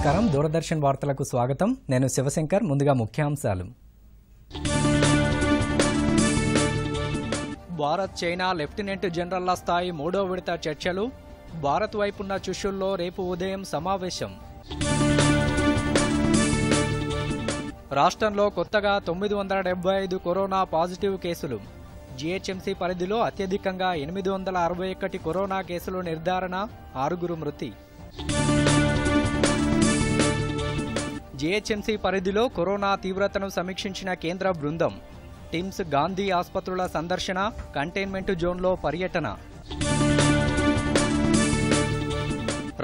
నమస్కారం దూరదర్శన్ వార్తలకు స్వాగతం నేను శివశంకర్ ముందుగా ముఖ్యాంశాలు భారత్ చైనా లెఫ్టినెంట్ జనరల్ల స్థాయి మూడో విడత చర్చలు భారత్ వైపున్న చుషుల్లో రేపు ఉదయం సమావేశం రాష్ట్రంలో కొత్తగా తొమ్మిది వందల డెబ్బై ఐదు కరోనా పాజిటివ్ కేసులు జీహెచ్ఎంసీ పరిధిలో అత్యధికంగా ఎనిమిది వందల అరవై ఒకటి కరోనా కేసులు నిర్ధారణ ఆరుగురు మృతి జీహెచ్ఎంసీ పరిధిలో కరోనా తీవ్రతను సమీక్షించిన కేంద్ర బృందం టిమ్స్ గాంధీ ఆసుపత్రుల సందర్శన కంటైన్మెంట్ జోన్లో పర్యటన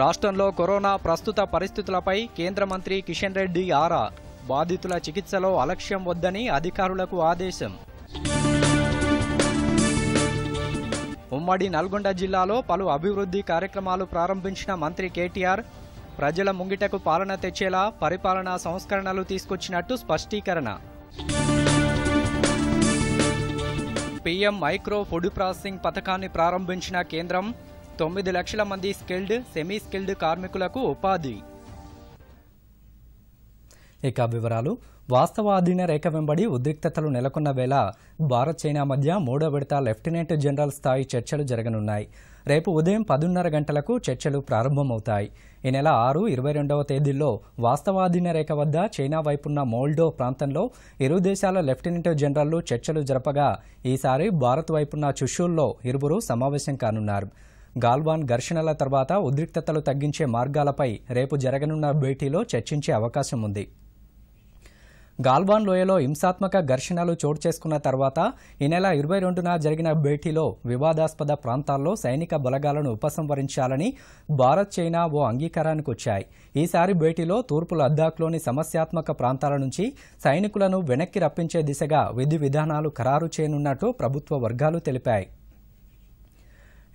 రాష్ట్రంలో కరోనా ప్రస్తుత పరిస్థితులపై కేంద్ర మంత్రి కిషన్ రెడ్డి ఆరా బాధితుల చికిత్సలో అలక్ష్యం వద్దని అధికారులకు ఆదేశం ఉమ్మడి నల్గొండ జిల్లాలో పలు అభివృద్ధి కార్యక్రమాలు ప్రారంభించిన మంత్రి కేటీఆర్ ప్రజల ముంగిటకు పాలన తెచ్చేలా పరిపాలనా సంస్కరణలు తీసుకొచ్చినట్టు స్పష్టీకరణ పీఎం మైక్రో ఫుడ్ ప్రాసెసింగ్ పథకాన్ని ప్రారంభించిన కేంద్రం తొమ్మిది లక్షల మంది స్కిల్డ్ సెమీ స్కిల్డ్ కార్మికులకు ఉపాధి ఇక వివరాలు వాస్తవాధీన రేఖ వెంబడి ఉద్రిక్తతలు నెలకొన్న వేళ భారత్ చైనా మధ్య మూడో విడత లెఫ్టినెంట్ జనరల్ స్థాయి చర్చలు జరగనున్నాయి రేపు ఉదయం పదున్నర గంటలకు చర్చలు ప్రారంభమవుతాయి ఈ నెల ఆరు ఇరవై రెండవ తేదీల్లో వాస్తవాధీన రేఖ వద్ద చైనా వైపున్న మోల్డో ప్రాంతంలో ఇరు దేశాల లెఫ్టినెంట్ జనరల్లు చర్చలు జరపగా ఈసారి భారత్ వైపున్న చుషూల్లో ఇరువురు సమావేశం కానున్నారు గాల్వాన్ ఘర్షణల తర్వాత ఉద్రిక్తతలు తగ్గించే మార్గాలపై రేపు జరగనున్న భేటీలో చర్చించే అవకాశం ఉంది గాల్వాన్ లోయలో హింసాత్మక ఘర్షణలు చోటు చేసుకున్న తర్వాత ఈ నెల ఇరవై రెండున జరిగిన భేటీలో వివాదాస్పద ప్రాంతాల్లో సైనిక బలగాలను ఉపసంహరించాలని భారత్ చైనా ఓ అంగీకారానికి వచ్చాయి ఈసారి భేటీలో తూర్పు లద్దాఖ్లోని సమస్యాత్మక ప్రాంతాల నుంచి సైనికులను వెనక్కి రప్పించే దిశగా విధి విధానాలు ఖరారు చేయనున్నట్టు ప్రభుత్వ వర్గాలు తెలిపాయి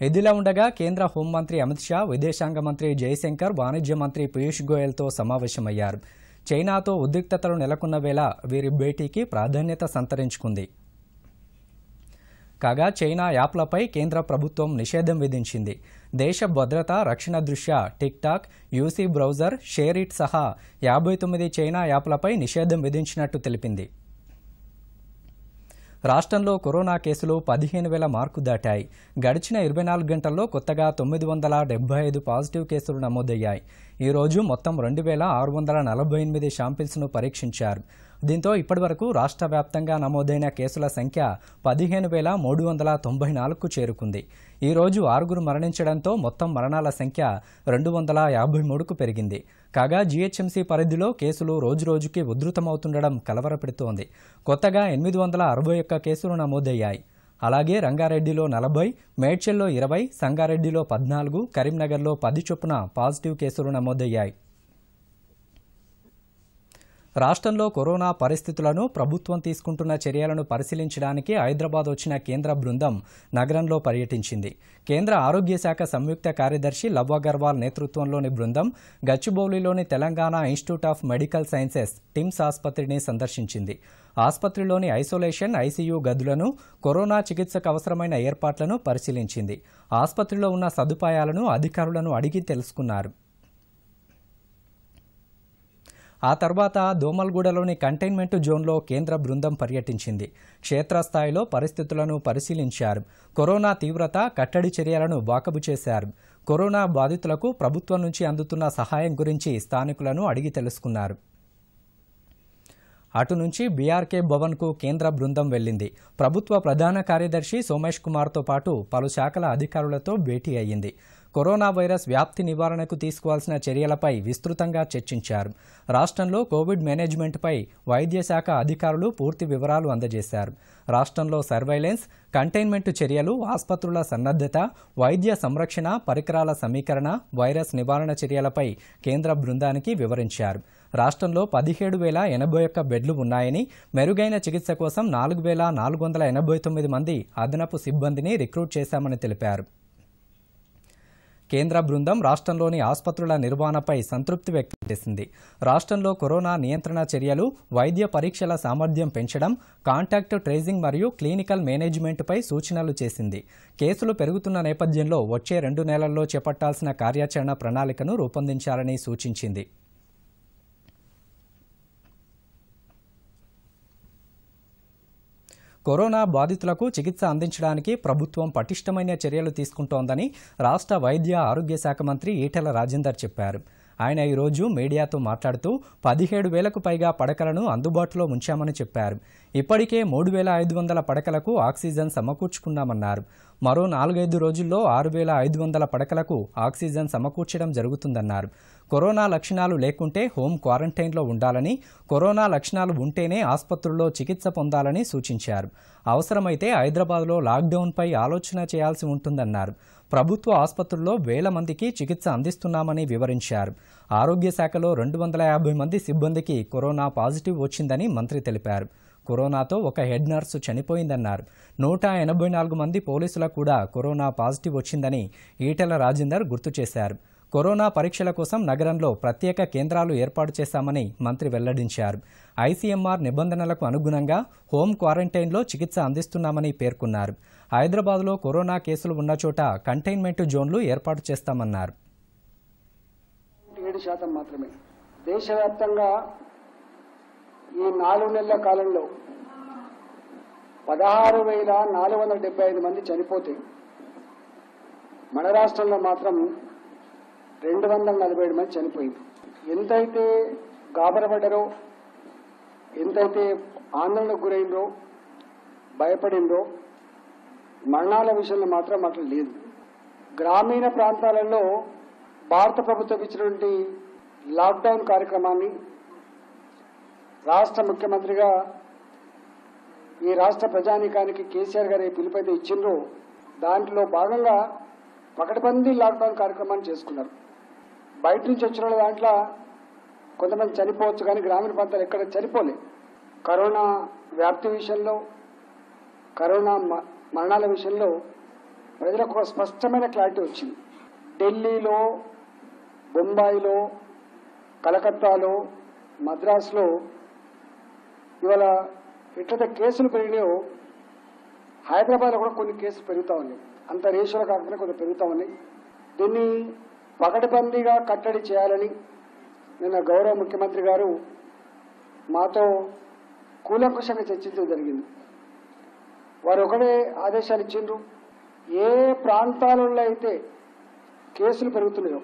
ఇదిలా ఉండగా కేంద్ర హోంమంత్రి అమిత్ షా విదేశాంగ మంత్రి జయశంకర్ వాణిజ్య మంత్రి పీయూష్ గోయల్తో సమావేశమయ్యారు చైనాతో ఉద్రిక్తతలు నెలకొన్న వేళ వీరి భేటీకి ప్రాధాన్యత సంతరించుకుంది కాగా చైనా యాప్లపై కేంద్ర ప్రభుత్వం నిషేధం విధించింది దేశ భద్రత రక్షణ దృష్ట్యా టిక్టాక్ యూసీ బ్రౌజర్ షేరిట్ సహా యాభై తొమ్మిది చైనా యాప్లపై నిషేధం విధించినట్టు తెలిపింది రాష్ట్రంలో కరోనా కేసులు పదిహేను వేల మార్కు దాటాయి గడిచిన ఇరవై నాలుగు గంటల్లో కొత్తగా తొమ్మిది వందల డెబ్బై ఐదు పాజిటివ్ కేసులు నమోదయ్యాయి ఈరోజు మొత్తం రెండు వేల ఆరు వందల నలభై ఎనిమిది శాంపిల్స్ను పరీక్షించారు దీంతో ఇప్పటివరకు రాష్ట్ర వ్యాప్తంగా నమోదైన కేసుల సంఖ్య పదిహేను వేల మూడు వందల తొంభై నాలుగుకు చేరుకుంది ఈరోజు ఆరుగురు మరణించడంతో మొత్తం మరణాల సంఖ్య రెండు వందల యాభై మూడుకు పెరిగింది కాగా జీహెచ్ఎంసీ పరిధిలో కేసులు రోజురోజుకి ఉధృతమవుతుండడం కలవరపెడుతోంది కొత్తగా ఎనిమిది వందల అరవై ఒక్క కేసులు నమోదయ్యాయి అలాగే రంగారెడ్డిలో నలభై మేడ్చల్లో ఇరవై సంగారెడ్డిలో పద్నాలుగు కరీంనగర్లో పది చొప్పున పాజిటివ్ కేసులు నమోదయ్యాయి రాష్ట్రంలో కరోనా పరిస్థితులను ప్రభుత్వం తీసుకుంటున్న చర్యలను పరిశీలించడానికి హైదరాబాద్ వచ్చిన కేంద్ర బృందం నగరంలో పర్యటించింది కేంద్ర ఆరోగ్య శాఖ సంయుక్త కార్యదర్శి లవ్ అగర్వాల్ నేతృత్వంలోని బృందం గచ్చిబౌలిలోని Telangana institute of medical sciences TIMS ఆసుపత్రిని సందర్శించింది ఆసుపత్రిలోని ఐసోలేషన్ ఐసీయూ గదులను కరోనా చికిత్సకు అవసరమైన ఏర్పాట్లను పరిశీలించింది ఆసుపత్రిలో ఉన్న సదుపాయాలను అధికారులను అడిగి తెలుసుకున్నారు ఆ తర్వాత దోమల్గూడలోని కంటైన్మెంట్ జోన్లో కేంద్ర బృందం పర్యటించింది క్షేత్రస్థాయిలో పరిస్థితులను పరిశీలించారు కరోనా తీవ్రత కట్టడి చర్యలను వాకబు చేశారు కరోనా బాధితులకు ప్రభుత్వం నుంచి అందుతున్న సహాయం గురించి స్థానికులను అడిగి తెలుసుకున్నారు అటు నుంచి బీఆర్కే భవన్కు కేంద్ర బృందం వెళ్లింది ప్రభుత్వ ప్రధాన కార్యదర్శి సోమేష్ కుమార్తో పాటు పలు శాఖల అధికారులతో భేటీ అయ్యింది కరోనా వైరస్ వ్యాప్తి నివారణకు తీసుకోవాల్సిన చర్యలపై విస్తృతంగా చర్చించారు రాష్ట్రంలో కోవిడ్ మేనేజ్మెంట్పై వైద్య శాఖ అధికారులు పూర్తి వివరాలు అందజేశారు రాష్ట్రంలో సర్వైలెన్స్ కంటైన్మెంట్ చర్యలు ఆసుపత్రుల సన్నద్ధత వైద్య సంరక్షణ పరికరాల సమీకరణ వైరస్ నివారణ చర్యలపై కేంద్ర బృందానికి వివరించారు రాష్ట్రంలో పదిహేడు వేల ఎనభై ఒక్క బెడ్లు ఉన్నాయని మెరుగైన చికిత్స కోసం నాలుగు వేల నాలుగు వందల ఎనభై తొమ్మిది మంది అదనపు సిబ్బందిని రిక్రూట్ చేశామని తెలిపారు కేంద్ర బృందం రాష్ట్రంలోని ఆసుపత్రుల నిర్వహణపై సంతృప్తి వ్యక్తం చేసింది రాష్ట్రంలో కరోనా నియంత్రణ చర్యలు వైద్య పరీక్షల సామర్థ్యం పెంచడం కాంటాక్ట్ ట్రేసింగ్ మరియు క్లినికల్ మేనేజ్మెంట్పై సూచనలు చేసింది కేసులు పెరుగుతున్న నేపథ్యంలో వచ్చే రెండు నెలల్లో చేపట్టాల్సిన కార్యాచరణ ప్రణాళికను రూపొందించాలని సూచించింది కరోనా బాధితులకు చికిత్స అందించడానికి ప్రభుత్వం పటిష్టమైన చర్యలు తీసుకుంటోందని రాష్ట్ర వైద్య ఆరోగ్య శాఖ మంత్రి ఈటెల రాజేందర్ చెప్పారు ఆయన ఈరోజు మీడియాతో మాట్లాడుతూ పదిహేడు వేలకు పైగా పడకలను అందుబాటులో ఉంచామని చెప్పారు ఇప్పటికే మూడు వేల ఐదు వందల పడకలకు ఆక్సిజన్ సమకూర్చుకున్నామన్నారు మరో నాలుగైదు రోజుల్లో ఆరు వేల ఐదు వందల పడకలకు ఆక్సిజన్ సమకూర్చడం జరుగుతుందన్నారు కరోనా లక్షణాలు లేకుంటే హోం క్వారంటైన్లో ఉండాలని కరోనా లక్షణాలు ఉంటేనే ఆసుపత్రుల్లో చికిత్స పొందాలని సూచించారు అవసరమైతే హైదరాబాద్లో లాక్డౌన్పై ఆలోచన చేయాల్సి ఉంటుందన్నారు ప్రభుత్వ ఆసుపత్రుల్లో వేల మందికి చికిత్స అందిస్తున్నామని వివరించారు ఆరోగ్య శాఖలో రెండు వందల యాభై మంది సిబ్బందికి కరోనా పాజిటివ్ వచ్చిందని మంత్రి తెలిపారు కరోనాతో ఒక హెడ్ నర్సు చనిపోయిందన్నారు నూట ఎనభై నాలుగు మంది పోలీసులకు కూడా కరోనా పాజిటివ్ వచ్చిందని ఈటెల రాజేందర్ గుర్తు చేశారు కరోనా పరీక్షల కోసం నగరంలో ప్రత్యేక కేంద్రాలు ఏర్పాటు చేశామని మంత్రి వెల్లడించారు ఐసీఎంఆర్ నిబంధనలకు అనుగుణంగా హోం క్వారంటైన్లో చికిత్స అందిస్తున్నామని పేర్కొన్నారు హైదరాబాద్లో కరోనా కేసులు ఉన్న చోట కంటైన్మెంట్ జోన్లు ఏర్పాటు చేస్తామన్నారు దేశవ్యాప్తంగా పదహారు వేల నాలుగు వందల డెబ్బై ఐదు మంది చనిపోతే మన రాష్ట్రంలో మాత్రం రెండు వందల నలభై ఏడు మంది చనిపోయింది ఎంతైతే గాబరపడ్డరో ఎంతైతే ఆందోళనకు గురైందో భయపడిందో మరణాల విషయంలో మాత్రం అట్లా లేదు గ్రామీణ ప్రాంతాలలో భారత ప్రభుత్వం ఇచ్చినటువంటి లాక్డౌన్ కార్యక్రమాన్ని రాష్ట్ర ముఖ్యమంత్రిగా ఈ రాష్ట్ర ప్రజానీకానికి కేసీఆర్ గారు పిలుపైతే ఇచ్చిండ్రో దాంట్లో భాగంగా పకడ్బందీ లాక్డౌన్ కార్యక్రమాన్ని చేసుకున్నారు బయట నుంచి వచ్చిన వాళ్ళ దాంట్లో కొంతమంది చనిపోవచ్చు కానీ గ్రామీణ ప్రాంతాలు ఎక్కడ చనిపోలే కరోనా వ్యాప్తి విషయంలో కరోనా మరణాల విషయంలో ప్రజలకు ఒక స్పష్టమైన క్లారిటీ వచ్చింది ఢిల్లీలో బొంబాయిలో కలకత్తాలో మద్రాసులో ఇవాళ ఎట్లయితే కేసులు పెరిగినాయో హైదరాబాద్లో కూడా కొన్ని కేసులు పెరుగుతూ ఉన్నాయి అంత రేషియోలో కాకుండా కొంత పెరుగుతూ ఉన్నాయి దీన్ని పగడబందీగా కట్టడి చేయాలని నిన్న గౌరవ ముఖ్యమంత్రి గారు మాతో కూలంకుశంగా చర్చించడం జరిగింది వారు ఒకటే ఆదేశాలు ఇచ్చిండ్రు ఏ ప్రాంతాలలో అయితే కేసులు పెరుగుతున్నాయో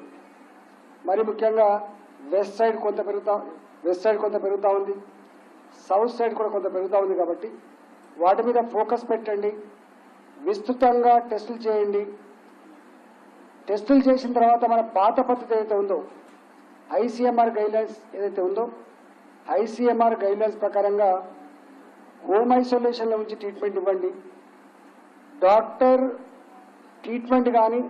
మరి ముఖ్యంగా వెస్ట్ సైడ్ కొంత పెరుగుతా వెస్ట్ సైడ్ కొంత పెరుగుతూ ఉంది సౌత్ సైడ్ కూడా కొంత పెరుగుతూ ఉంది కాబట్టి వాటి మీద ఫోకస్ పెట్టండి విస్తృతంగా టెస్టులు చేయండి టెస్టులు చేసిన తర్వాత మన పాత పద్ధతి ఏదైతే ఉందో ఐసీఎంఆర్ గైడ్లైన్స్ ఏదైతే ఉందో ఐసీఎంఆర్ గైడ్లైన్స్ ప్రకారంగా హోమ్ ఐసోలేషన్లో ఉంచి ట్రీట్మెంట్ ఇవ్వండి డాక్టర్ ట్రీట్మెంట్ కానీ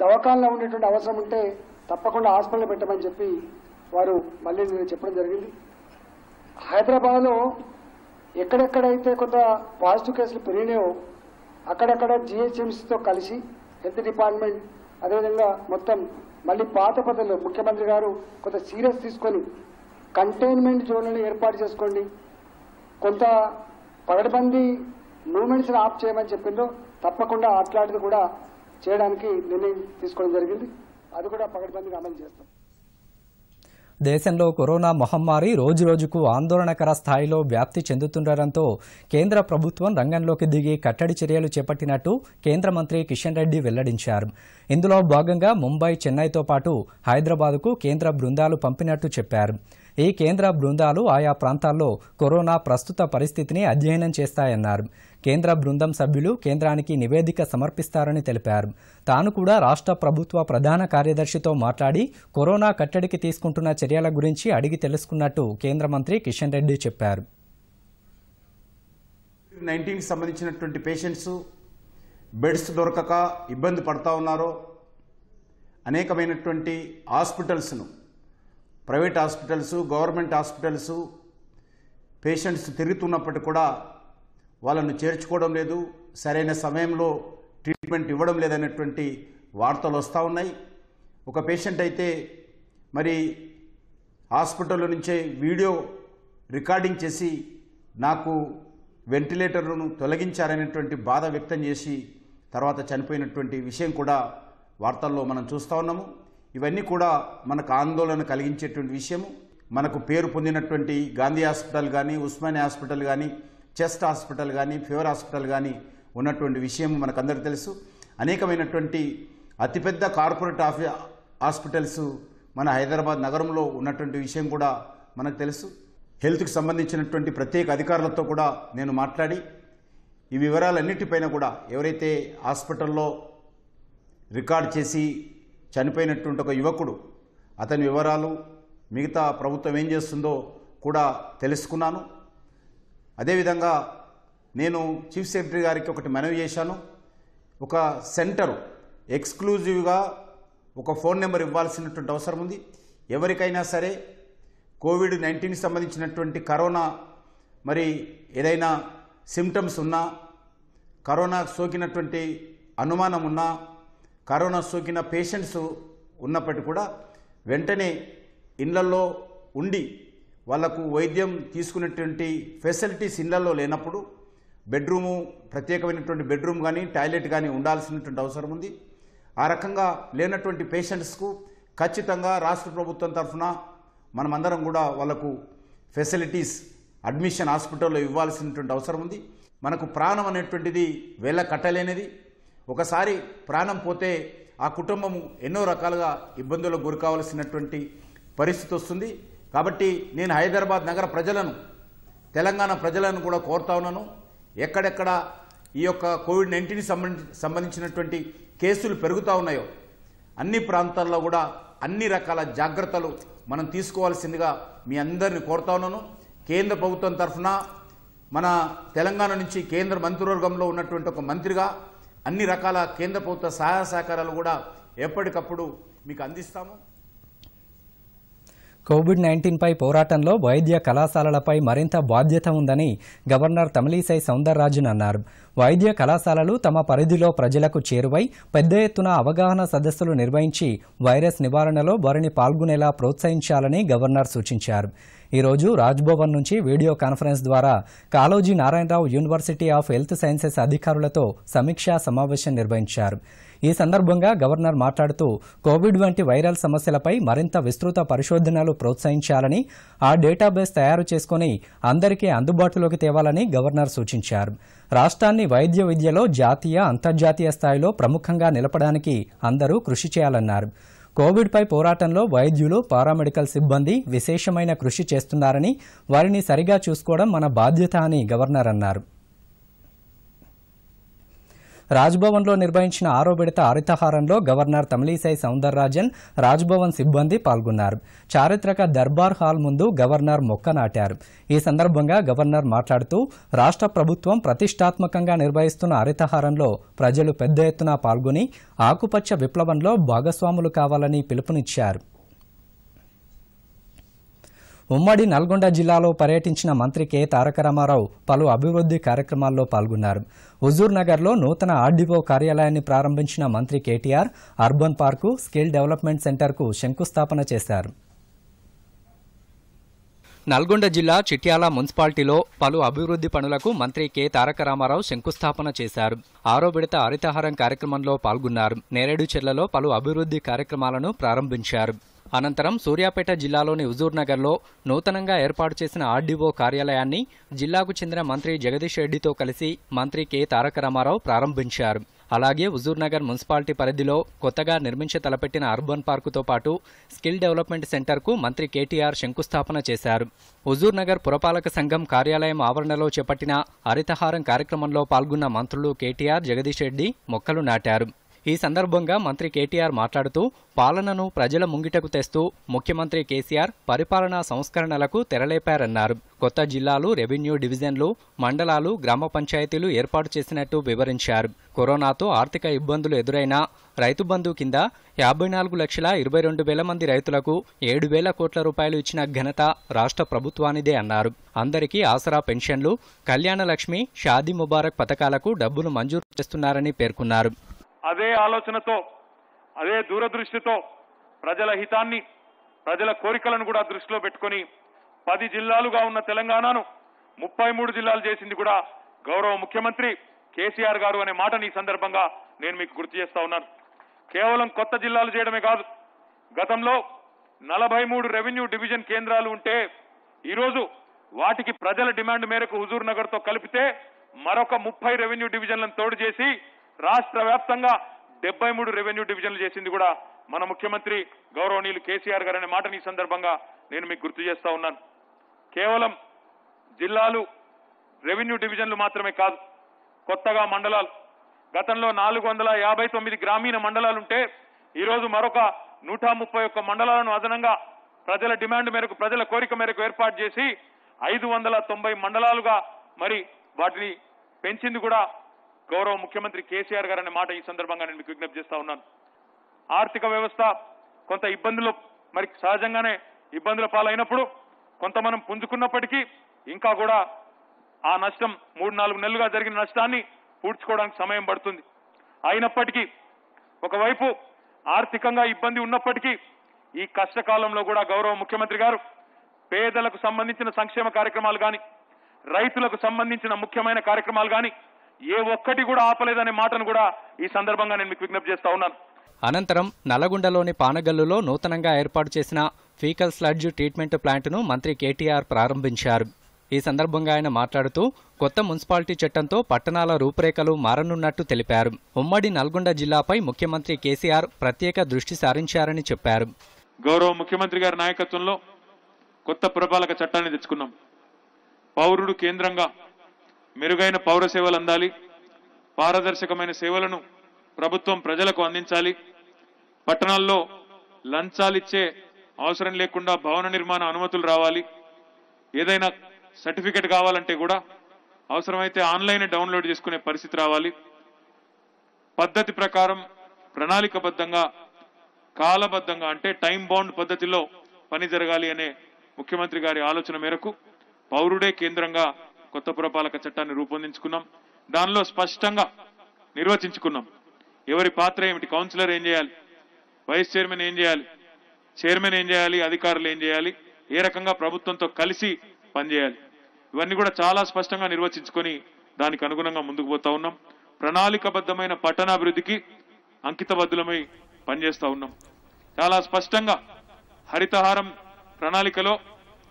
దవాఖానలో ఉండేటువంటి అవసరం ఉంటే తప్పకుండా హాస్పిటల్ పెట్టమని చెప్పి వారు మళ్ళీ నేను చెప్పడం జరిగింది హైదరాబాద్లో ఎక్కడెక్కడైతే కొంత పాజిటివ్ కేసులు పెరిగినాయో అక్కడక్కడ జిహెచ్ఎంసీతో కలిసి హెల్త్ డిపార్ట్మెంట్ అదేవిధంగా మొత్తం మళ్ళీ పాత పద్ధతిలో ముఖ్యమంత్రి గారు కొంత సీరియస్ తీసుకొని కంటైన్మెంట్ జోన్లను ఏర్పాటు చేసుకోండి కొంత పగడబందీ మూమెంట్స్ని ఆఫ్ చేయమని చెప్పిందో తప్పకుండా అట్లాంటిది కూడా చేయడానికి నిర్ణయం తీసుకోవడం జరిగింది అది కూడా పగడబందీగా అమలు చేస్తాం దేశంలో కరోనా మహమ్మారి రోజురోజుకు ఆందోళనకర స్థాయిలో వ్యాప్తి చెందుతుండటంతో కేంద్ర ప్రభుత్వం రంగంలోకి దిగి కట్టడి చర్యలు చేపట్టినట్టు కేంద్ర మంత్రి కిషన్ రెడ్డి వెల్లడించారు ఇందులో భాగంగా ముంబై చెన్నైతో పాటు హైదరాబాద్కు కేంద్ర బృందాలు పంపినట్టు చెప్పారు ఈ కేంద్ర బృందాలు ఆయా ప్రాంతాల్లో కరోనా ప్రస్తుత పరిస్థితిని అధ్యయనం చేస్తాయన్నారు కేంద్ర బృందం సభ్యులు కేంద్రానికి నివేదిక సమర్పిస్తారని తెలిపారు తాను కూడా రాష్ట్ర ప్రభుత్వ ప్రధాన కార్యదర్శితో మాట్లాడి కరోనా కట్టడికి తీసుకుంటున్న చర్యల గురించి అడిగి తెలుసుకున్నట్టు కేంద్ర మంత్రి కిషన్ రెడ్డి చెప్పారు సంబంధించినటువంటి పేషెంట్స్ బెడ్స్ దొరకక ఇబ్బంది పడతా ఉన్నారో అనేకమైనటువంటి హాస్పిటల్స్ను private hospitals government hospitals patients తిరుగుతున్నప్పటికీ కూడా వాళ్ళను చేర్చుకోవడం లేదు సరైన సమయంలో ట్రీట్మెంట్ ఇవ్వడం లేదనేటువంటి వార్తలు వస్తూ ఉన్నాయి ఒక పేషెంట్ అయితే మరి హాస్పిటల్ నుంచే వీడియో రికార్డింగ్ చేసి నాకు వెంటిలేటర్ను తొలగించారనేటువంటి బాధ వ్యక్తం చేసి తర్వాత చనిపోయినటువంటి విషయం కూడా వార్తల్లో మనం చూస్తూ ఉన్నాము ఇవన్నీ కూడా మనకు ఆందోళన కలిగించేటువంటి విషయము మనకు పేరు పొందినటువంటి గాంధీ హాస్పిటల్ కానీ ఉస్మానియా హాస్పిటల్ కానీ చెస్ట్ హాస్పిటల్ కానీ ఫీవర్ హాస్పిటల్ కానీ ఉన్నటువంటి విషయం మనకందరికీ తెలుసు అనేకమైనటువంటి అతిపెద్ద కార్పొరేట్ ఆఫీ హాస్పిటల్స్ మన హైదరాబాద్ నగరంలో ఉన్నటువంటి విషయం కూడా మనకు తెలుసు హెల్త్కి సంబంధించినటువంటి ప్రత్యేక అధికారులతో కూడా నేను మాట్లాడి ఈ వివరాలన్నిటిపైన కూడా ఎవరైతే హాస్పిటల్లో రికార్డ్ చేసి చనిపోయినటువంటి ఒక యువకుడు అతని వివరాలు మిగతా ప్రభుత్వం ఏం చేస్తుందో కూడా తెలుసుకున్నాను అదేవిధంగా నేను చీఫ్ సెక్రటరీ గారికి ఒకటి మనవి చేశాను ఒక సెంటరు ఎక్స్క్లూజివ్గా ఒక ఫోన్ నెంబర్ ఇవ్వాల్సినటువంటి అవసరం ఉంది ఎవరికైనా సరే కోవిడ్ నైన్టీన్కి సంబంధించినటువంటి కరోనా మరి ఏదైనా సిమ్టమ్స్ ఉన్నా కరోనా సోకినటువంటి అనుమానం ఉన్నా కరోనా సోకిన పేషెంట్స్ ఉన్నప్పటికీ కూడా వెంటనే ఇళ్లలో ఉండి వాళ్లకు వైద్యం తీసుకునేటువంటి ఫెసిలిటీస్ ఇళ్లలో లేనప్పుడు బెడ్రూము ప్రత్యేకమైనటువంటి బెడ్రూమ్ కానీ టాయిలెట్ కానీ ఉండాల్సినటువంటి అవసరం ఉంది ఆ రకంగా లేనటువంటి పేషెంట్స్కు ఖచ్చితంగా రాష్ట్ర ప్రభుత్వం తరఫున మనమందరం కూడా వాళ్లకు ఫెసిలిటీస్ అడ్మిషన్ హాస్పిటల్లో ఇవ్వాల్సినటువంటి అవసరం ఉంది మనకు ప్రాణం అనేటువంటిది వేళ కట్టలేనిది ఒకసారి ప్రాణం పోతే ఆ కుటుంబం ఎన్నో రకాలుగా ఇబ్బందులకు గురికావలసినటువంటి పరిస్థితి వస్తుంది కాబట్టి నేను హైదరాబాద్ నగర ప్రజలను తెలంగాణ ప్రజలను కూడా కోరుతా ఉన్నాను ఎక్కడెక్కడ ఈ యొక్క కోవిడ్ నైన్టీన్ సంబంధించినటువంటి కేసులు పెరుగుతూ ఉన్నాయో అన్ని ప్రాంతాల్లో కూడా అన్ని రకాల జాగ్రత్తలు మనం తీసుకోవాల్సిందిగా మీ అందరిని కోరుతా ఉన్నాను కేంద్ర ప్రభుత్వం తరఫున మన తెలంగాణ నుంచి కేంద్ర మంత్రివర్గంలో ఉన్నటువంటి ఒక మంత్రిగా అన్ని రకాల కేంద్ర ప్రభుత్వ సహాయ సహకారాలు కూడా ఎప్పటికప్పుడు మీకు అందిస్తాము కోవిడ్ నైన్టీన్పై పోరాటంలో వైద్య కళాశాలలపై మరింత బాధ్యత ఉందని గవర్నర్ తమిళీసై సౌందరరాజన్ అన్నారు వైద్య కళాశాలలు తమ పరిధిలో ప్రజలకు చేరువై పెద్ద ఎత్తున అవగాహన సదస్సులు నిర్వహించి వైరస్ నివారణలో వారిని పాల్గొనేలా ప్రోత్సహించాలని గవర్నర్ సూచించారు ఈరోజు రాజ్భవన్ నుంచి వీడియో కాన్ఫరెన్స్ ద్వారా Kaloji Narayanarao university of health sciences అధికారులతో సమీక్షా సమావేశం నిర్వహించారు ఈ సందర్భంగా గవర్నర్ మాట్లాడుతూ కోవిడ్ వంటి వైరల్ సమస్యలపై మరింత విస్తృత పరిశోధనలు ప్రోత్సహించాలని ఆ డేటాబేస్ తయారు చేసుకుని అందరికీ అందుబాటులోకి తేవాలని గవర్నర్ సూచించారు రాష్ట్రాన్ని వైద్య విద్యలో జాతీయ అంతర్జాతీయ స్థాయిలో ప్రముఖంగా నిలపడానికి అందరూ కృషి చేయాలన్నారు కోవిడ్పై పోరాటంలో వైద్యులు పారామెడికల్ సిబ్బంది విశేషమైన కృషి చేస్తున్నారని వారిని సరిగా చూసుకోవడం మన బాధ్యత అని గవర్నర్ అన్నారు రాజ్భవన్లో నిర్వహించిన ఆరో విడత హారంలో గవర్నర్ తమిళిసై సౌందరరాజన్ రాజ్భవన్ సిబ్బంది పాల్గొన్నారు చారిత్రక దర్బార్ హాల్ ముందు గవర్నర్ మొక్క నాటారు ఈ సందర్భంగా గవర్నర్ మాట్లాడుతూ రాష్ట్ర ప్రభుత్వం ప్రతిష్టాత్మకంగా నిర్వహిస్తున్న హరితహారంలో ప్రజలు పెద్ద ఎత్తున పాల్గొని ఆకుపచ్చ విప్లవంలో భాగస్వాములు కావాలని పిలుపునిచ్చారు ఉమ్మడి నల్గొండ జిల్లాలో పర్యటించిన మంత్రి కె తారక రామారావు పలు అభివృద్ధి కార్యక్రమాల్లో పాల్గొన్నారు హుజూర్ నగర్లో నూతన ఆర్డీఓ కార్యాలయాన్ని ప్రారంభించిన మంత్రి KTR urban park skill development సెంటర్కు శంకుస్థాపన చేశారు నల్గొండ జిల్లా చిట్యాల మున్సిపాలిటీలో పలు అభివృద్ధి పనులకు మంత్రి కె తారక రామారావు శంకుస్థాపన చేశారు ఆరో విడత హరితహారం కార్యక్రమంలో పాల్గొన్నారు నేరేడు చెర్లలో పలు అభివృద్ధి కార్యక్రమాలను ప్రారంభించారు అనంతరం సూర్యాపేట జిల్లాలోని హుజూర్నగర్లో నూతనంగా ఏర్పాటు చేసిన ఆర్డీఓ కార్యాలయాన్ని జిల్లాకు చెందిన మంత్రి జగదీష్ రెడ్డితో కలిసి మంత్రి కె తారక రామారావు ప్రారంభించారు అలాగే హుజూర్నగర్ మున్సిపాలిటీ పరిధిలో కొత్తగా నిర్మించ తలపెట్టిన అర్బన్ పార్కుతో పాటు స్కిల్ డెవలప్మెంట్ సెంటర్కు మంత్రి కేటీఆర్ శంకుస్థాపన చేశారు హుజూర్నగర్ పురపాలక సంఘం కార్యాలయం ఆవరణలో చేపట్టిన హరితహారం కార్యక్రమంలో పాల్గొన్న మంత్రులు కేటీఆర్ జగదీష్ రెడ్డి మొక్కలు నాటారు ఈ సందర్భంగా మంత్రి కేటీఆర్ మాట్లాడుతూ పాలనను ప్రజల ముంగిటకు తెస్తూ ముఖ్యమంత్రి కేసీఆర్ పరిపాలనా సంస్కరణలకు తెరలేపారన్నారు కొత్త జిల్లాలు రెవెన్యూ డివిజన్లు మండలాలు గ్రామ పంచాయతీలు ఏర్పాటు చేసినట్టు వివరించారు కరోనాతో ఆర్థిక ఇబ్బందులు ఎదురైనా రైతు బంధు కింద యాభై నాలుగు లక్షల ఇరవై రెండు వేల మంది రైతులకు ఏడు వేల కోట్ల రూపాయలు ఇచ్చిన ఘనత రాష్ట్ర ప్రభుత్వానిదే అన్నారు అందరికీ ఆసరా పెన్షన్లు కళ్యాణ లక్ష్మి షాదీ ముబారక్ పథకాలకు డబ్బులు మంజూరు చేస్తున్నారని పేర్కొన్నారు అదే ఆలోచనతో అదే దూరదృష్టితో ప్రజల హితాన్ని ప్రజల కోరికలను కూడా దృష్టిలో పెట్టుకొని పది జిల్లాలుగా ఉన్న తెలంగాణను ముప్పై మూడు జిల్లాలు చేసింది కూడా గౌరవ ముఖ్యమంత్రి కేసీఆర్ గారు అనే మాటని ఈ సందర్భంగా నేను మీకు గుర్తు చేస్తా ఉన్నాను కేవలం కొత్త జిల్లాలు చేయడమే కాదు గతంలో నలభై మూడు రెవెన్యూ డివిజన్ కేంద్రాలు ఉంటే ఈరోజు వాటికి ప్రజల డిమాండ్ మేరకు హుజూర్ నగర్తో కలిపితే మరొక ముప్పై రెవెన్యూ డివిజన్లను తోడు చేసి రాష్ట్ర వ్యాప్తంగా డెబ్బై మూడు రెవెన్యూ డివిజన్లు చేసింది కూడా మన ముఖ్యమంత్రి గౌరవనీయులు కేసీఆర్ గారు అనే మాటని ఈ సందర్భంగా నేను మీకు గుర్తు చేస్తా ఉన్నాను కేవలం జిల్లాలు రెవెన్యూ డివిజన్లు మాత్రమే కాదు కొత్తగా మండలాలు గతంలో నాలుగు వందల యాభై తొమ్మిది గ్రామీణ మండలాలుంటే ఈరోజు మరొక నూట ముప్పై ఒక్క మండలాలను అదనంగా ప్రజల డిమాండ్ మేరకు ప్రజల కోరిక మేరకు ఏర్పాటు చేసి ఐదు వందల తొంభై మండలాలుగా మరి వాటిని పెంచింది కూడా గౌరవ ముఖ్యమంత్రి కేసీఆర్ గారు అనే మాట ఈ సందర్భంగా నేను మీకు విజ్ఞప్తి చేస్తా ఉన్నాను ఆర్థిక వ్యవస్థ కొంత ఇబ్బందులు మరి సహజంగానే ఇబ్బందుల పాలైనప్పుడు కొంత మనం పుంజుకున్నప్పటికీ ఇంకా కూడా ఆ నష్టం మూడు నాలుగు నెలలుగా జరిగిన నష్టాన్ని పూడ్చుకోవడానికి సమయం పడుతుంది అయినప్పటికీ ఒకవైపు ఆర్థికంగా ఇబ్బంది ఉన్నప్పటికీ ఈ కష్టకాలంలో కూడా గౌరవ ముఖ్యమంత్రి గారు పేదలకు సంబంధించిన సంక్షేమ కార్యక్రమాలు కానీ రైతులకు సంబంధించిన ముఖ్యమైన కార్యక్రమాలు కానీ ఏ ఒక్కటి కూడా ఆపలేదనే మాటను కూడా ఈ సందర్భంగా నేను మీకు విజ్ఞప్తి చేస్తా ఉన్నాను అనంతరం నల్లగొండలోని పానగల్లులో నూతనంగా ఏర్పాటు చేసిన ఫీకల్ స్లడ్జ్ ట్రీట్మెంట్ ప్లాంట్ను మంత్రి కేటీఆర్ ప్రారంభించారు ఈ సందర్భంగా ఆయన మాట్లాడుతూ కొత్త మున్సిపాలిటీ చట్టంతో పట్టణాల రూపురేఖలు మారనున్నట్టు తెలిపారు ఉమ్మడి నల్గొండ జిల్లాపై ముఖ్యమంత్రి కేసీఆర్ ప్రత్యేక దృష్టి సారించారని చెప్పారు గౌరవ ముఖ్యమంత్రి గారి నాయకత్వంలో కొత్త పురపాలక చట్టాన్ని తెచ్చుకున్నాం పౌరుడు కేంద్రంగా మెరుగైన పౌర సేవలు అందాలి పారదర్శకమైన సేవలను ప్రభుత్వం ప్రజలకు అందించాలి పట్టణాల్లో లంచాలిచ్చే అవసరం లేకుండా భవన నిర్మాణ అనుమతులు రావాలి ఏదైనా సర్టిఫికెట్ కావాలంటే కూడా అవసరమైతే ఆన్లైన్ డౌన్లోడ్ చేసుకునే పరిస్థితి రావాలి పద్ధతి ప్రకారం ప్రణాళికబద్ధంగా కాలబద్ధంగా అంటే టైం బౌండ్ పద్ధతిలో పని జరగాలి అనే ముఖ్యమంత్రి గారి ఆలోచన మేరకు పౌరుడే కేంద్రంగా కొత్త పురపాలక చట్టాన్ని రూపొందించుకున్నాం దానిలో స్పష్టంగా నిర్వచించుకున్నాం ఎవరి పాత్ర ఏమిటి కౌన్సిలర్ ఏం చేయాలి వైస్ చైర్మన్ ఏం చేయాలి చైర్మన్ ఏం చేయాలి అధికారులు ఏం చేయాలి ఏ రకంగా ప్రభుత్వంతో కలిసి పనిచేయాలి ఇవన్నీ కూడా చాలా స్పష్టంగా నిర్వచించుకొని దానికి అనుగుణంగా ముందుకు పోతా ఉన్నాం ప్రణాళికబద్ధమైన పట్టణాభివృద్ధికి అంకితబద్ధులమై పనిచేస్తూ ఉన్నాం చాలా స్పష్టంగా హరితహారం ప్రణాళికలో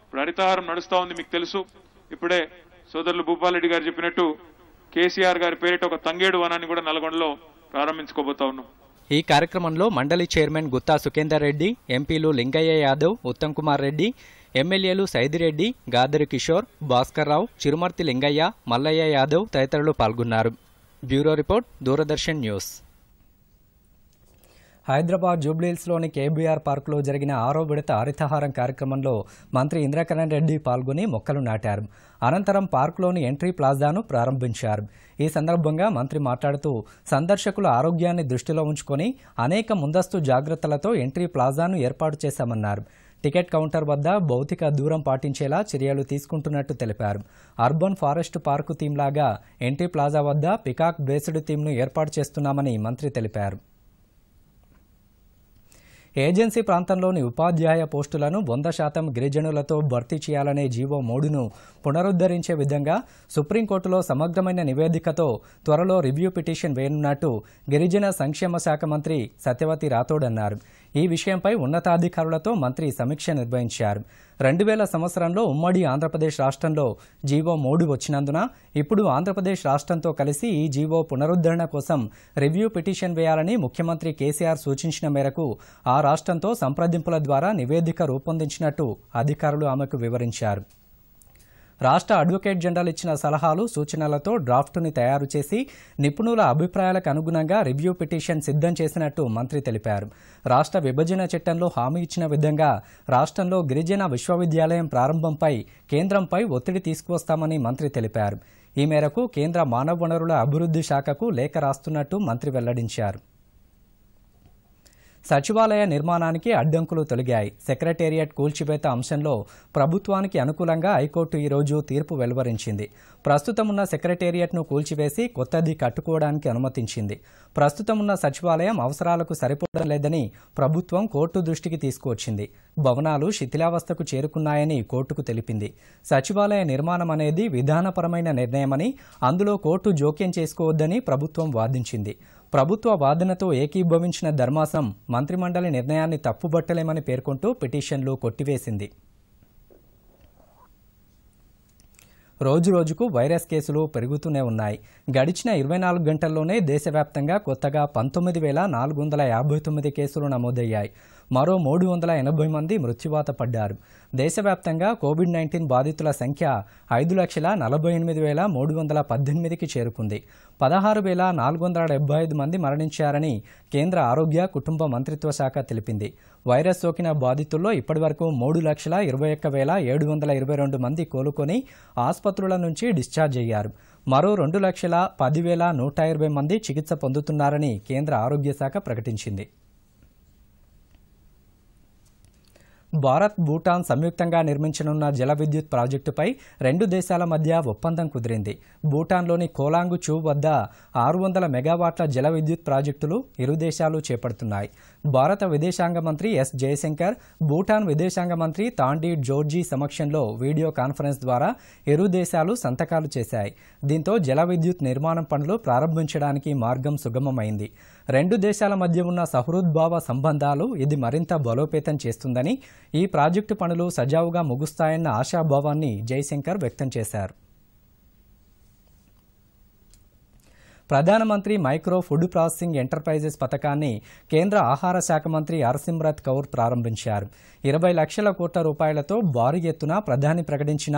ఇప్పుడు హరితహారం నడుస్తూ ఉంది మీకు తెలుసు ఇప్పుడే సోదరులు భూపాలరెడ్డి గారు చెప్పినట్టు కేసీఆర్ గారి పేరిట ఒక తంగేడు వనాన్ని కూడా నల్గొండలో ప్రారంభించుకోబోతా ఉన్నాం ఈ కార్యక్రమంలో మండలి చైర్మన్ గుత్తా సుఖేందర్ రెడ్డి ఎంపీలు లింగయ్య యాదవ్ ఉత్తమ్ కుమార్ రెడ్డి ఎమ్మెల్యేలు సైదిరెడ్డి గాదరి కిషోర్ రావు చిరుమర్తి లింగయ్య మల్లయ్య యాదవ్ తదితరులు పాల్గొన్నారు bureau report Doordarshan news Hyderabad జూబ్లీహిల్స్లోని కేబీఆర్ పార్కులో జరిగిన ఆరో విడత హరితహారం కార్యక్రమంలో మంత్రి ఇంద్రకరణ్ రెడ్డి పాల్గొని మొక్కలు నాటారు అనంతరం పార్కులోని ఎంట్రీ ప్లాజాను ప్రారంభించారు ఈ సందర్భంగా మంత్రి మాట్లాడుతూ సందర్శకుల ఆరోగ్యాన్ని దృష్టిలో ఉంచుకొని అనేక ముందస్తు జాగ్రత్తలతో ఎంట్రీ ప్లాజాను ఏర్పాటు చేశామన్నారు టికెట్ కౌంటర్ వద్ద భౌతిక దూరం పాటించేలా చర్యలు తీసుకుంటున్నట్టు తెలిపారు అర్బన్ ఫారెస్ట్ పార్కు థీమ్ లాగా ఎంట్రీ ప్లాజా వద్ద పికాక్ బేస్డ్ థీమ్ను ఏర్పాటు చేస్తున్నామని మంత్రి తెలిపారు ఏజెన్సీ ప్రాంతంలోని ఉపాధ్యాయ పోస్టులను వంద శాతం గిరిజనులతో భర్తీ చేయాలనే జీవో మోడును పునరుద్ధరించే విధంగా సుప్రీంకోర్టులో సమగ్రమైన నివేదికతో త్వరలో రివ్యూ పిటిషన్ వేయనున్నట్టు గిరిజన సంక్షేమ శాఖ మంత్రి సత్యవతి రాథోడ్ అన్నారు ఈ విషయంపై ఉన్నతాధికారులతో మంత్రి సమీక్ష నిర్వహించారు రెండు వేల సంవత్సరంలో ఉమ్మడి ఆంధ్రప్రదేశ్ రాష్ట్రంలో జీవో మూడు వచ్చినందున ఇప్పుడు ఆంధ్రప్రదేశ్ రాష్ట్రంతో కలిసి ఈ జీవో పునరుద్ధరణ కోసం రివ్యూ పిటిషన్ వేయాలని ముఖ్యమంత్రి కేసీఆర్ సూచించిన మేరకు ఆ రాష్ట్రంతో సంప్రదింపుల ద్వారా నివేదిక రూపొందించినట్టు అధికారులు ఆమెకు వివరించారు రాష్ట్ర అడ్వకేట్ జనరల్ ఇచ్చిన సలహాలు సూచనలతో డ్రాఫ్ట్ని తయారు చేసి నిపుణుల అభిప్రాయాలకు అనుగుణంగా రివ్యూ పిటిషన్ సిద్ధం చేసినట్టు మంత్రి తెలిపారు రాష్ట్ర విభజన చట్టంలో హామీ ఇచ్చిన విధంగా రాష్ట్రంలో గిరిజన విశ్వవిద్యాలయం ప్రారంభంపై కేంద్రంపై ఒత్తిడి తీసుకువస్తామని మంత్రి తెలిపారు ఈ మేరకు కేంద్ర మానవ వనరుల అభివృద్ధి శాఖకు లేఖ రాస్తున్నట్టు మంత్రి వెల్లడించారు సచివాలయ నిర్మాణానికి అడ్డంకులు తొలగాయి సెక్రటేరియట్ కూల్చివేత అంశంలో ప్రభుత్వానికి అనుకూలంగా హైకోర్టు ఈరోజు తీర్పు వెలువరించింది ప్రస్తుతం ఉన్న సెక్రటేరియట్ను కూల్చివేసి కొత్తది కట్టుకోవడానికి అనుమతించింది ప్రస్తుతం ఉన్న సచివాలయం అవసరాలకు సరిపోవడం లేదని ప్రభుత్వం కోర్టు దృష్టికి తీసుకువచ్చింది భవనాలు శిథిలావస్థకు చేరుకున్నాయని కోర్టుకు తెలిపింది సచివాలయ నిర్మాణం అనేది విధానపరమైన నిర్ణయమని అందులో కోర్టు జోక్యం చేసుకోవద్దని ప్రభుత్వం వాదించింది ప్రభుత్వ వాదనతో ఏకీభవించిన ధర్మాసం మంత్రిమండలి నిర్ణయాన్ని తప్పుబట్టలేమని పేర్కొంటూ పిటిషన్లు కొట్టివేసింది రోజురోజుకు వైరస్ కేసులు పెరుగుతూనే ఉన్నాయి గడిచిన ఇరవై నాలుగు గంటల్లోనే దేశవ్యాప్తంగా కొత్తగా పంతొమ్మిది వేల నాలుగు వందల యాభై తొమ్మిది కేసులు నమోదయ్యాయి మరో మూడు వందల ఎనభై మంది మృత్యువాత పడ్డారు దేశవ్యాప్తంగా కోవిడ్ నైన్టీన్ బాధితుల సంఖ్య ఐదు లక్షల నలభై ఎనిమిది వేల మూడు వందల పద్దెనిమిదికి చేరుకుంది పదహారు వేల నాలుగు వందల డెబ్బై ఐదు మంది మరణించారని కేంద్ర ఆరోగ్య కుటుంబ మంత్రిత్వ శాఖ తెలిపింది వైరస్ సోకిన బాధితుల్లో ఇప్పటివరకు మూడు లక్షల ఇరవై ఒక్క వేల ఏడు వందల ఇరవై రెండు మంది కోలుకొని ఆసుపత్రుల నుంచి డిశ్చార్జ్ అయ్యారు మరో రెండు లక్షల పదివేల నూట ఇరవై మంది చికిత్స పొందుతున్నారని కేంద్ర ఆరోగ్య శాఖ ప్రకటించింది భారత్ భూటాన్ సంయుక్తంగా నిర్మించనున్న జల విద్యుత్ ప్రాజెక్టుపై రెండు దేశాల మధ్య ఒప్పందం కుదిరింది భూటాన్లోని కోలాంగు చూ వద్ద ఆరు వందల మెగావాట్ల జల విద్యుత్ ప్రాజెక్టులు ఇరు దేశాలు చేపడుతున్నాయి భారత విదేశాంగ మంత్రి ఎస్ జయశంకర్ భూటాన్ విదేశాంగ మంత్రి తాండీ జోర్జీ సమక్షంలో వీడియో కాన్ఫరెన్స్ ద్వారా ఇరు దేశాలు సంతకాలు చేశాయి దీంతో జల విద్యుత్ నిర్మాణం పనులు ప్రారంభించడానికి మార్గం సుగమమైంది రెండు దేశాల మధ్య ఉన్న సహృద్భావ సంబంధాలు ఇది మరింత బలోపేతం చేస్తుందని ఈ ప్రాజెక్టు పనులు సజావుగా ముగుస్తాయన్న ఆశాభావాన్ని జయశంకర్ వ్యక్తం చేశారు ప్రధానమంత్రి మైక్రో ఫుడ్ ప్రాసెసింగ్ ఎంటర్ప్రైజెస్ పథకాన్ని కేంద్ర ఆహార శాఖ మంత్రి హర్సిమ్రత్ కౌర్ ప్రారంభించారు ఇరవై లక్షల కోట్ల రూపాయలతో భారీ ఎత్తున ప్రధాని ప్రకటించిన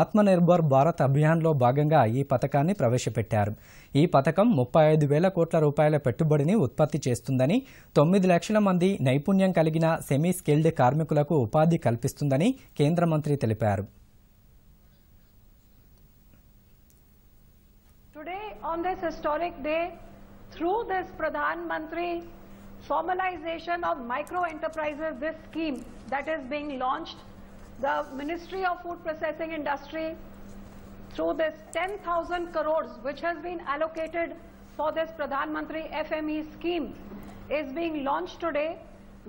ఆత్మనిర్భర్ భారత్ అభియాన్లో భాగంగా ఈ పథకాన్ని ప్రవేశపెట్టారు ఈ పథకం ముప్పై ఐదు వేల కోట్ల రూపాయల పెట్టుబడిని ఉత్పత్తి చేస్తుందని తొమ్మిది లక్షల మంది నైపుణ్యం కలిగిన సెమీ స్కిల్డ్ కార్మికులకు ఉపాధి కల్పిస్తుందని కేంద్ర మంత్రి తెలిపారు on this historic day through this Pradhan Mantri formalization of micro enterprises, this scheme that is being launched, the Ministry of Food Processing Industry through this 10,000 crores which has been allocated for this Pradhan Mantri FME scheme is being launched today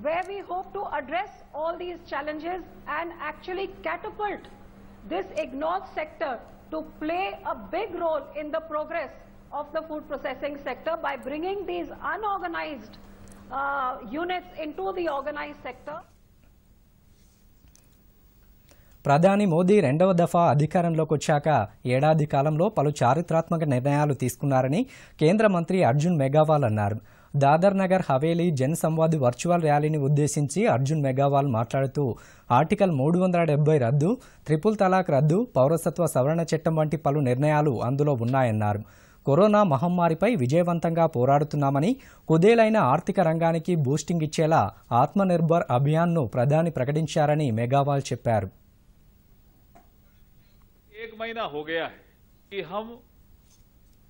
where we hope to address all these challenges and actually catapult this ignored sector to play a big role in the progress of the food processing sector by bringing these unorganized uh, units into the organized sector. ప్రధాని మోదీ రెండవ దఫా అధికారంలోకి వచ్చాక ఏడాది కాలంలో పలు చారిత్రాత్మక నిర్ణయాలు తీసుకున్నారని కేంద్ర మంత్రి అర్జున్ మెగావాల్ అన్నారు దాదర్ నగర్ హవేలీ జన్ సంవాద్ వర్చువల్ ర్యాలీని ఉద్దేశించి అర్జున్ మెగావాల్ మాట్లాడుతూ ఆర్టికల్ మూడు వందల డెబ్బై రద్దు త్రిపుల్ తలాక్ రద్దు పౌరసత్వ సవరణ చట్టం వంటి పలు నిర్ణయాలు అందులో ఉన్నాయన్నారు కరోనా మహమ్మారిపై విజయవంతంగా పోరాడుతున్నామని కుదేలైన ఆర్థిక రంగానికి బూస్టింగ్ ఇచ్చేలా ఆత్మనిర్భర్ అభియాన్ను ప్రధాని ప్రకటించారని మెగావాల్ చెప్పారు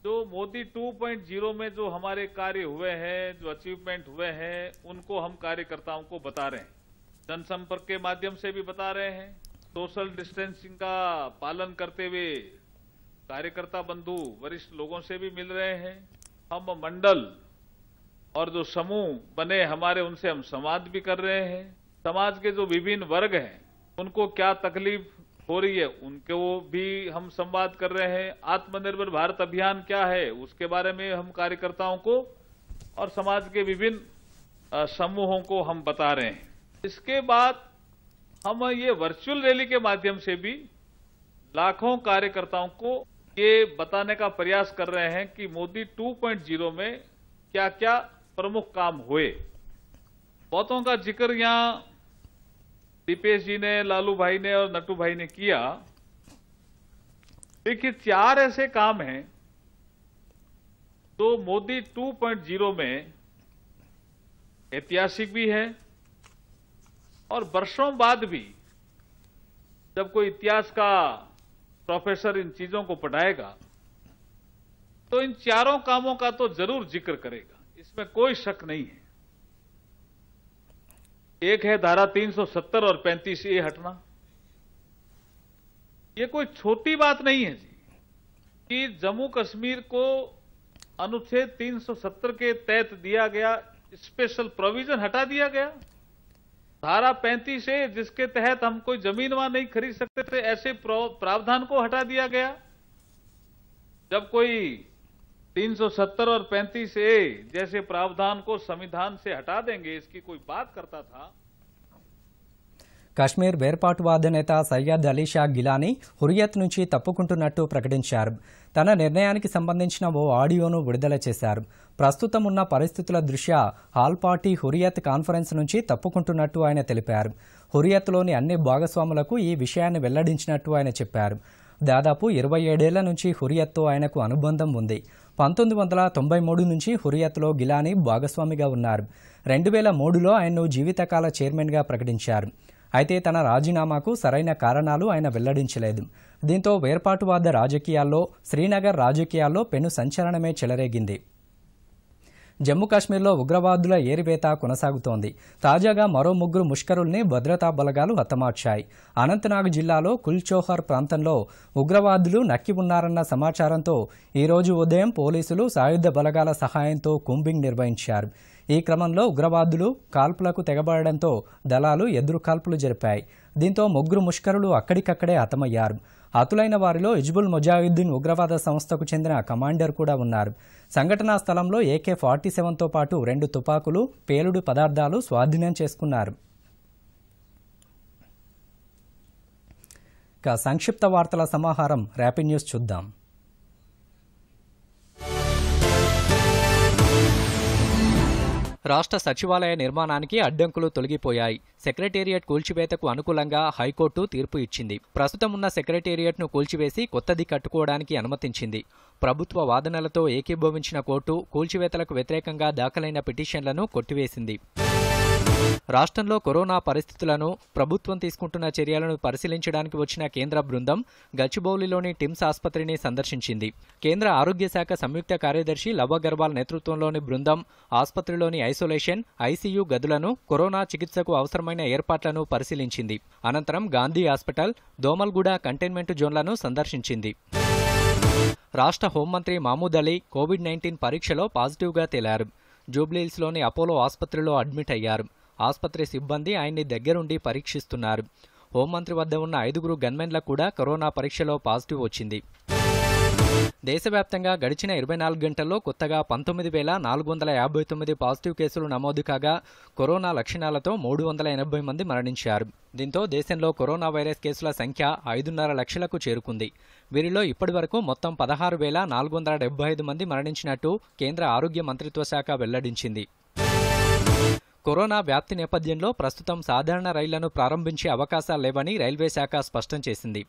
तो मोदी 2.0 में जो हमारे कार्य हुए हैं जो अचीवमेंट हुए हैं उनको हम कार्यकर्ताओं को बता रहे हैं जनसंपर्क के माध्यम से भी बता रहे हैं सोशल डिस्टेंसिंग का पालन करते हुए कार्यकर्ता बंधु वरिष्ठ लोगों से भी मिल रहे हैं हम मंडल और जो समूह बने हमारे उनसे हम संवाद भी कर रहे हैं समाज के जो विभिन्न वर्ग हैं उनको क्या तकलीफ हो रही है उनको भी हम संवाद कर रहे हैं आत्मनिर्भर भारत अभियान क्या है उसके बारे में हम कार्यकर्ताओं को और समाज के विभिन्न समूहों को हम बता रहे हैं इसके बाद हम ये वर्चुअल रैली के माध्यम से भी लाखों कार्यकर्ताओं को ये बताने का प्रयास कर रहे हैं कि मोदी 2.0 में क्या क्या प्रमुख काम हुए बहुतों का जिक्र यहां दीपेश जी ने लालू भाई ने और नटू भाई ने किया देखिए चार ऐसे काम हैं तो मोदी 2.0 में ऐतिहासिक भी है और वर्षों बाद भी जब कोई इतिहास का प्रोफेसर इन चीजों को पढ़ाएगा तो इन चारों कामों का तो जरूर जिक्र करेगा इसमें कोई शक नहीं है एक है धारा 370 और 35 ए हटना ये कोई छोटी बात नहीं है जी कि जम्मू कश्मीर को अनुच्छेद 370 के तहत दिया गया स्पेशल प्रोविजन हटा दिया गया धारा 35 ए जिसके तहत हम कोई जमीन वहां नहीं खरीद सकते थे ऐसे प्रावधान को हटा दिया गया जब कोई 370 और 35 ए जैसे प्रावधान को संविधान से हटा देंगे इसकी कोई बात करता था కశ్మీర్ వేర్పాటువాద నేత సయ్యద్ అలీ షా గిలానీ హురియత్ నుంచి తప్పుకుంటున్నట్టు ప్రకటించారు తన నిర్ణయానికి సంబంధించిన ఓ ఆడియోను విడుదల చేశారు ప్రస్తుతం ఉన్న పరిస్థితుల దృష్ట్యా హాల్ పార్టీ హురియత్ కాన్ఫరెన్స్ నుంచి తప్పుకుంటున్నట్టు ఆయన తెలిపారు హురియత్లోని అన్ని భాగస్వాములకు ఈ విషయాన్ని వెల్లడించినట్టు ఆయన చెప్పారు దాదాపు ఇరవై ఏడేళ్ల నుంచి హురియత్తో ఆయనకు అనుబంధం ఉంది పంతొమ్మిది వందల తొంభై మూడు నుంచి హురియత్లో గిలానీ భాగస్వామిగా ఉన్నారు రెండు వేల మూడులో ఆయన్ను జీవితకాల చైర్మన్గా ప్రకటించారు అయితే తన రాజీనామాకు సరైన కారణాలు ఆయన వెల్లడించలేదు దీంతో వేర్పాటువాద రాజకీయాల్లో శ్రీనగర్ రాజకీయాల్లో పెను సంచలనమే చెలరేగింది జమ్మూ కాశ్మీర్లో ఉగ్రవాదుల ఏరివేత కొనసాగుతోంది తాజాగా మరో ముగ్గురు ముష్కరుల్ని భద్రతా బలగాలు హతమార్చాయి అనంతనాగ్ జిల్లాలో కుల్చోహర్ ప్రాంతంలో ఉగ్రవాదులు నక్కి ఉన్నారన్న సమాచారంతో ఈరోజు ఉదయం పోలీసులు సాయుధ బలగాల సహాయంతో కుంబింగ్ నిర్వహించారు ఈ క్రమంలో ఉగ్రవాదులు కాల్పులకు తెగబడడంతో దళాలు ఎదురు కాల్పులు జరిపాయి దీంతో ముగ్గురు ముష్కరులు అక్కడికక్కడే హతమయ్యారు హతులైన వారిలో ఇజ్బుల్ ముజాహిద్దీన్ ఉగ్రవాద సంస్థకు చెందిన కమాండర్ కూడా ఉన్నారు సంఘటనా స్థలంలో ఏకే ఫార్టీ సెవెన్తో పాటు రెండు తుపాకులు పేలుడు పదార్థాలు స్వాధీనం చేసుకున్నారు ఇక సంక్షిప్త వార్తల సమాహారం ర్యాపిడ్ న్యూస్ చూద్దాం రాష్ట్ర సచివాలయ నిర్మాణానికి అడ్డంకులు తొలగిపోయాయి సెక్రటేరియట్ కూల్చివేతకు అనుకూలంగా హైకోర్టు తీర్పు ఇచ్చింది ప్రస్తుతం ఉన్న సెక్రటేరియట్ను కూల్చివేసి కొత్తది కట్టుకోవడానికి అనుమతించింది ప్రభుత్వ వాదనలతో ఏకీభవించిన కోర్టు కూల్చివేతలకు వ్యతిరేకంగా దాఖలైన పిటిషన్లను కొట్టివేసింది రాష్ట్రంలో కరోనా పరిస్థితులను ప్రభుత్వం తీసుకుంటున్న చర్యలను పరిశీలించడానికి వచ్చిన కేంద్ర బృందం గచ్చిబౌలిలోని టిమ్స్ ఆసుపత్రిని సందర్శించింది కేంద్ర ఆరోగ్య శాఖ సంయుక్త కార్యదర్శి లవ గర్వాల్ నేతృత్వంలోని బృందం ఆసుపత్రిలోని ఐసోలేషన్ ఐసీయూ గదులను కరోనా చికిత్సకు అవసరమైన ఏర్పాట్లను పరిశీలించింది అనంతరం గాంధీ హాస్పిటల్ దోమల్గూడ కంటైన్మెంట్ జోన్లను సందర్శించింది రాష్ట్ర హోంమంత్రి మహమూద్ అలీ కోవిడ్ నైన్టీన్ పరీక్షలో పాజిటివ్గా తేలారు జూబ్లీహిల్స్లోని అపోలో ఆసుపత్రిలో అడ్మిట్ అయ్యారు ఆసుపత్రి సిబ్బంది ఆయన్ని దగ్గరుండి పరీక్షిస్తున్నారు హోంమంత్రి వద్ద ఉన్న ఐదుగురు గన్మెన్లకు కూడా కరోనా పరీక్షలో పాజిటివ్ వచ్చింది దేశవ్యాప్తంగా గడిచిన ఇరవై నాలుగు గంటల్లో కొత్తగా పంతొమ్మిది వేల నాలుగు వందల యాభై తొమ్మిది పాజిటివ్ కేసులు నమోదు కాగా కరోనా లక్షణాలతో మూడు వందల ఎనభై మంది మరణించారు దీంతో దేశంలో కరోనా వైరస్ కేసుల సంఖ్య ఐదున్నర లక్షలకు చేరుకుంది వీరిలో ఇప్పటివరకు మొత్తం పదహారు వేల నాలుగు వందల డెబ్బై ఐదు మంది మరణించినట్టు కేంద్ర ఆరోగ్య మంత్రిత్వ శాఖ వెల్లడించింది కరోనా వ్యాప్తి నేపథ్యంలో ప్రస్తుతం సాధారణ రైళ్లను ప్రారంభించే అవకాశాలు లేవని రైల్వే శాఖ స్పష్టం చేసింది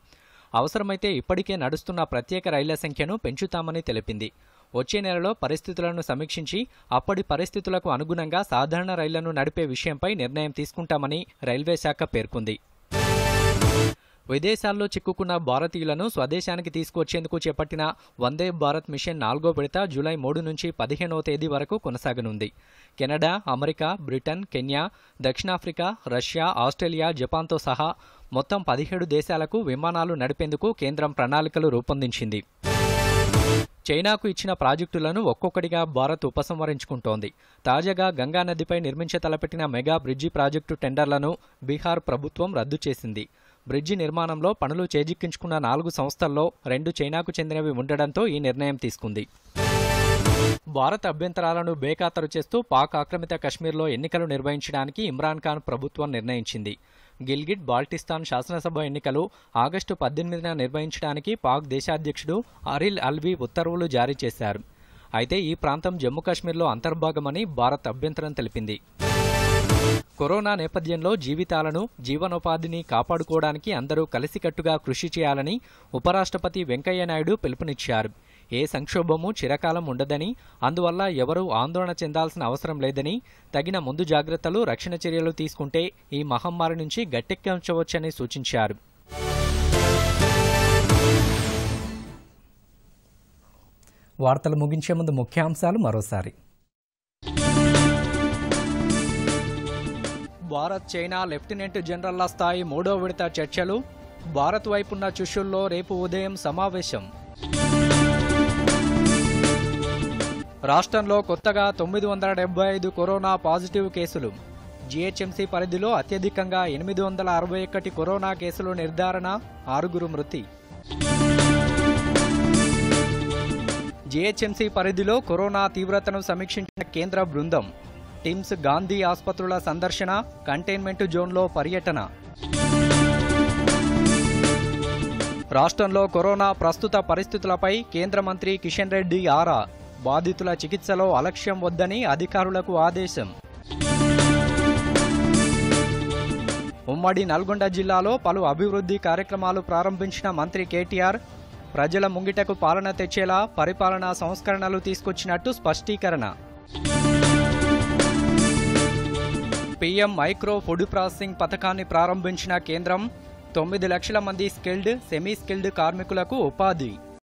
అవసరమైతే ఇప్పటికే నడుస్తున్న ప్రత్యేక రైళ్ల సంఖ్యను పెంచుతామని తెలిపింది వచ్చే నెలలో పరిస్థితులను సమీక్షించి అప్పటి పరిస్థితులకు అనుగుణంగా సాధారణ రైళ్లను నడిపే విషయంపై నిర్ణయం తీసుకుంటామని రైల్వే శాఖ పేర్కొంది విదేశాల్లో చిక్కుకున్న భారతీయులను స్వదేశానికి తీసుకొచ్చేందుకు చేపట్టిన వందే భారత్ మిషన్ నాలుగో విడత జూలై మూడు నుంచి పదిహేనవ తేదీ వరకు కొనసాగనుంది కెనడా అమెరికా బ్రిటన్ కెన్యా దక్షిణాఫ్రికా రష్యా ఆస్ట్రేలియా జపాన్తో సహా మొత్తం పదిహేడు దేశాలకు విమానాలు నడిపేందుకు కేంద్రం ప్రణాళికలు రూపొందించింది చైనాకు ఇచ్చిన ప్రాజెక్టులను ఒక్కొక్కటిగా భారత్ ఉపసంహరించుకుంటోంది తాజాగా గంగానదిపై నిర్మించ తలపెట్టిన మెగా బ్రిడ్జి ప్రాజెక్టు టెండర్లను బీహార్ ప్రభుత్వం రద్దు చేసింది బ్రిడ్జి నిర్మాణంలో పనులు చేజిక్కించుకున్న నాలుగు సంస్థల్లో రెండు చైనాకు చెందినవి ఉండడంతో ఈ నిర్ణయం తీసుకుంది భారత అభ్యంతరాలను బేఖాతరు చేస్తూ పాక్ ఆక్రమిత కశ్మీర్లో ఎన్నికలు నిర్వహించడానికి ఇమ్రాన్ ఖాన్ ప్రభుత్వం నిర్ణయించింది గిల్గిట్ బాల్టిస్తాన్ శాసనసభ ఎన్నికలు ఆగస్టు పద్దెనిమిదిన నిర్వహించడానికి పాక్ దేశాధ్యక్షుడు అరిల్ అల్వి ఉత్తర్వులు జారీ చేశారు అయితే ఈ ప్రాంతం జమ్మూ కాశ్మీర్లో అంతర్భాగమని భారత్ అభ్యంతరం తెలిపింది కరోనా నేపథ్యంలో జీవితాలను జీవనోపాధిని కాపాడుకోవడానికి అందరూ కలిసికట్టుగా కృషి చేయాలని ఉపరాష్ట్రపతి వెంకయ్యనాయుడు పిలుపునిచ్చారు ఏ సంక్షోభము చిరకాలం ఉండదని అందువల్ల ఎవరూ ఆందోళన చెందాల్సిన అవసరం లేదని తగిన ముందు జాగ్రత్తలు రక్షణ చర్యలు తీసుకుంటే ఈ మహమ్మారి నుంచి గట్టెక్కించవచ్చని సూచించారు వార్తలు ముగించే ముందు ముఖ్యాంశాలు మరోసారి భారత్ చైనా లెఫ్టినెంట్ జనరల్ల స్థాయి మూడో విడత చర్చలు భారత్ వైపున్న చుషుల్లో రేపు ఉదయం సమావేశం రాష్ట్రంలో కొత్తగా తొమ్మిది వందల డెబ్బై ఐదు కరోనా పాజిటివ్ కేసులు జీహెచ్ఎంసీ పరిధిలో అత్యధికంగా ఎనిమిది వందల అరవై ఒకటి కరోనా కేసులు నిర్ధారణ ఆరుగురు మృతి జీహెచ్ఎంసీ పరిధిలో కరోనా తీవ్రతను సమీక్షించిన కేంద్ర బృందం టిమ్స్ గాంధీ ఆసుపత్రుల సందర్శన కంటైన్మెంట్ జోన్లో పర్యటన రాష్ట్రంలో కరోనా ప్రస్తుత పరిస్థితులపై కేంద్ర మంత్రి కిషన్ రెడ్డి ఆరా బాధితుల చికిత్సలో అలక్ష్యం వద్దని అధికారులకు ఆదేశం ఉమ్మడి నల్గొండ జిల్లాలో పలు అభివృద్ధి కార్యక్రమాలు ప్రారంభించిన మంత్రి కేటీఆర్ ప్రజల ముంగిటకు పాలన తెచ్చేలా పరిపాలనా సంస్కరణలు తీసుకొచ్చినట్టు స్పష్టీకరణ పీఎం మైక్రో ఫుడ్ ప్రాసెసింగ్ పథకాన్ని ప్రారంభించిన కేంద్రం తొమ్మిది లక్షల మంది స్కిల్డ్ సెమీ స్కిల్డ్ కార్మికులకు ఉపాధి